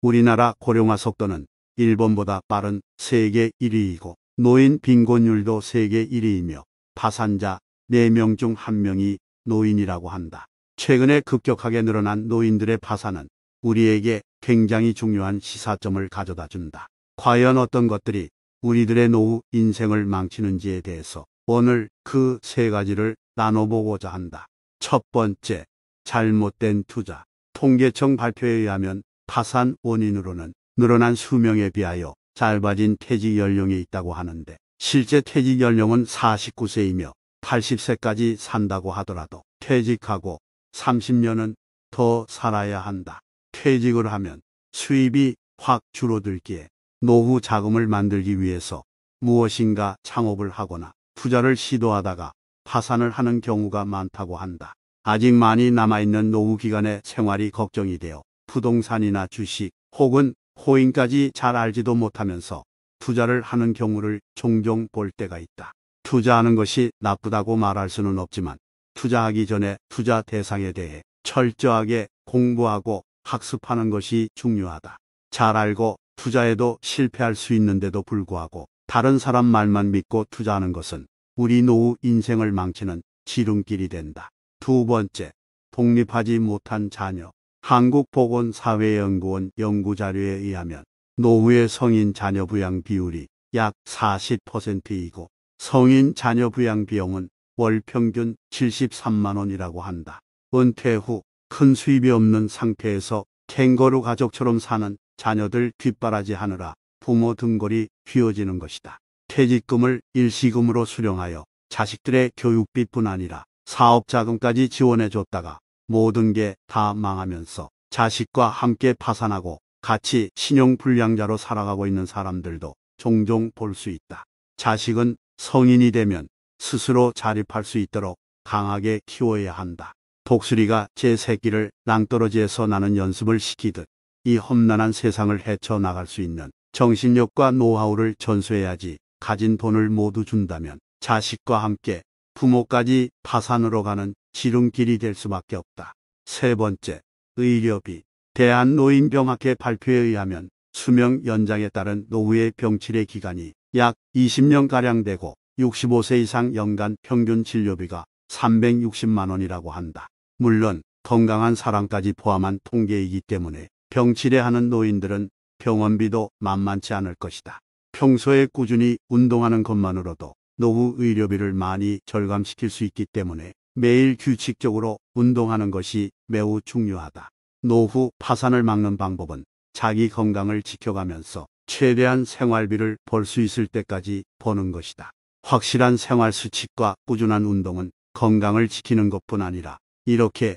우리나라 고령화 속도는 일본보다 빠른 세계 1위이고 노인 빈곤율도 세계 1위이며 파산자 4명 중 1명이 노인이라고 한다. 최근에 급격하게 늘어난 노인들의 파산은 우리에게 굉장히 중요한 시사점을 가져다 준다. 과연 어떤 것들이 우리들의 노후 인생을 망치는지에 대해서 오늘 그 세 가지를 나눠보고자 한다. 첫 번째, 잘못된 투자. 통계청 발표에 의하면 파산 원인으로는 늘어난 수명에 비하여 짧아진 퇴직 연령이 있다고 하는데 실제 퇴직 연령은 49세이며 80세까지 산다고 하더라도 퇴직하고 30년은 더 살아야 한다. 퇴직을 하면 수입이 확 줄어들기에 노후 자금을 만들기 위해서 무엇인가 창업을 하거나 투자를 시도하다가 파산을 하는 경우가 많다고 한다. 아직 많이 남아있는 노후 기간의 생활이 걱정이 되어 부동산이나 주식 혹은 호잉까지잘 알지도 못하면서 투자를 하는 경우를 종종 볼 때가 있다. 투자하는 것이 나쁘다고 말할 수는 없지만 투자하기 전에 투자 대상에 대해 철저하게 공부하고 학습하는 것이 중요하다. 잘 알고 투자에도 실패할 수 있는데도 불구하고 다른 사람 말만 믿고 투자하는 것은 우리 노후 인생을 망치는 지름길이 된다. 두 번째, 독립하지 못한 자녀. 한국보건사회연구원 연구자료에 의하면 노후의 성인 자녀 부양 비율이 약 40%이고 성인 자녀 부양 비용은 월 평균 73만원이라고 한다. 은퇴 후 큰 수입이 없는 상태에서 캥거루 가족처럼 사는 자녀들 뒷바라지 하느라 부모 등골이 휘어지는 것이다. 퇴직금을 일시금으로 수령하여 자식들의 교육비뿐 아니라 사업자금까지 지원해줬다가 모든 게 다 망하면서 자식과 함께 파산하고 같이 신용불량자로 살아가고 있는 사람들도 종종 볼 수 있다. 자식은 성인이 되면 스스로 자립할 수 있도록 강하게 키워야 한다. 독수리가 제 새끼를 낭떠러지에서 나는 연습을 시키듯 이 험난한 세상을 헤쳐나갈 수 있는 정신력과 노하우를 전수해야지 가진 돈을 모두 준다면 자식과 함께 부모까지 파산으로 가는 지름길이 될 수밖에 없다. 세 번째, 의료비. 대한노인병학회 발표에 의하면 수명 연장에 따른 노후의 병치레 기간이 약 20년가량 되고 65세 이상 연간 평균 진료비가 360만 원이라고 한다. 물론 건강한 사람까지 포함한 통계이기 때문에 병치레하는 노인들은 병원비도 만만치 않을 것이다. 평소에 꾸준히 운동하는 것만으로도 노후 의료비를 많이 절감시킬 수 있기 때문에 매일 규칙적으로 운동하는 것이 매우 중요하다. 노후 파산을 막는 방법은 자기 건강을 지켜가면서 최대한 생활비를 벌 수 있을 때까지 버는 것이다. 확실한 생활 수칙과 꾸준한 운동은 건강을 지키는 것뿐 아니라 이렇게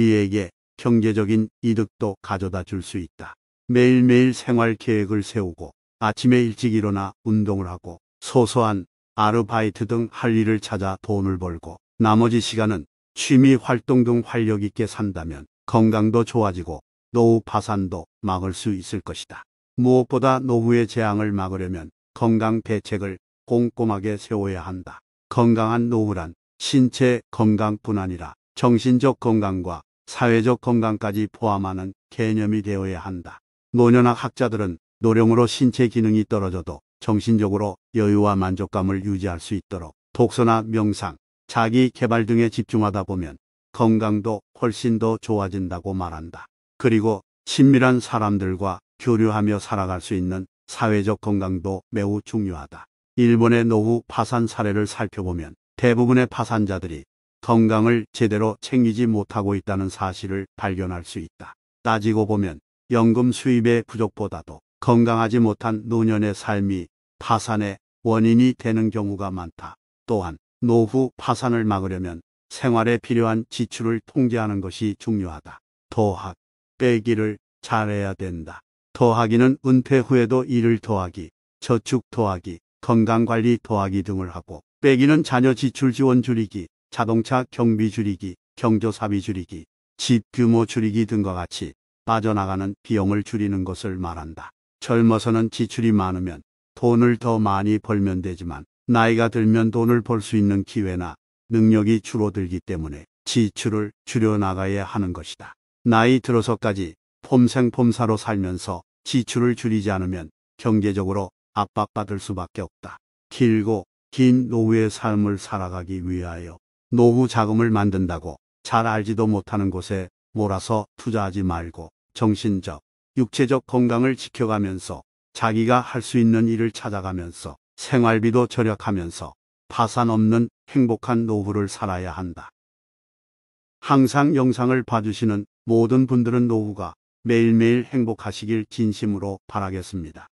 우리에게 경제적인 이득도 가져다 줄 수 있다. 매일매일 생활 계획을 세우고 아침에 일찍 일어나 운동을 하고 소소한 아르바이트 등 할 일을 찾아 돈을 벌고 나머지 시간은 취미 활동 등 활력 있게 산다면 건강도 좋아지고 노후 파산도 막을 수 있을 것이다. 무엇보다 노후의 재앙을 막으려면 건강 대책을 꼼꼼하게 세워야 한다. 건강한 노후란 신체 건강뿐 아니라 정신적 건강과 사회적 건강까지 포함하는 개념이 되어야 한다. 노년학 학자들은 노령으로 신체 기능이 떨어져도 정신적으로 여유와 만족감을 유지할 수 있도록 독서나 명상, 자기 개발 등에 집중하다 보면 건강도 훨씬 더 좋아진다고 말한다. 그리고 친밀한 사람들과 교류하며 살아갈 수 있는 사회적 건강도 매우 중요하다. 일본의 노후 파산 사례를 살펴보면 대부분의 파산자들이 건강을 제대로 챙기지 못하고 있다는 사실을 발견할 수 있다. 따지고 보면 연금 수입의 부족보다도 건강하지 못한 노년의 삶이 파산의 원인이 되는 경우가 많다. 또한 노후 파산을 막으려면 생활에 필요한 지출을 통제하는 것이 중요하다. 더학, 빼기를 잘해야 된다. 더하기는 은퇴 후에도 일을 더하기, 저축 더하기, 건강관리 더하기 등을 하고 빼기는 자녀 지출 지원 줄이기, 자동차 경비 줄이기, 경조사비 줄이기, 집 규모 줄이기 등과 같이 빠져나가는 비용을 줄이는 것을 말한다. 젊어서는 지출이 많으면 돈을 더 많이 벌면 되지만 나이가 들면 돈을 벌 수 있는 기회나 능력이 줄어들기 때문에 지출을 줄여나가야 하는 것이다. 나이 들어서까지 폼생폼사로 살면서 지출을 줄이지 않으면 경제적으로 압박받을 수밖에 없다. 길고 긴 노후의 삶을 살아가기 위하여 노후 자금을 만든다고 잘 알지도 못하는 곳에 몰아서 투자하지 말고 정신적, 육체적 건강을 지켜가면서 자기가 할 수 있는 일을 찾아가면서 생활비도 절약하면서 파산 없는 행복한 노후를 살아야 한다. 항상 영상을 봐주시는 모든 분들은 노후가 매일매일 행복하시길 진심으로 바라겠습니다.